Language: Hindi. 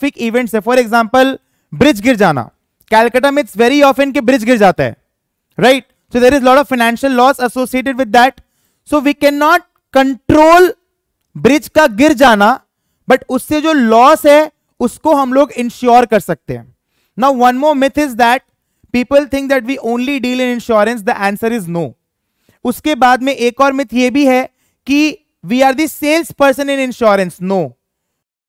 ट्रैफिक इवेंट है फॉर एग्जाम्पल ब्रिज गिर जाना कैलकाटा में इट्स वेरी ऑफन के ब्रिज गिर जाता है right so there is lot of financial loss associated with that so we can not control bridge का गिर जाना बट उससे जो लॉस है उसको हम लोग इंश्योर कर सकते हैं now one more myth is that people think that we only deal in insurance the answer is no उसके बाद में एक और मिथ ये भी है कि we are the sales person in insurance no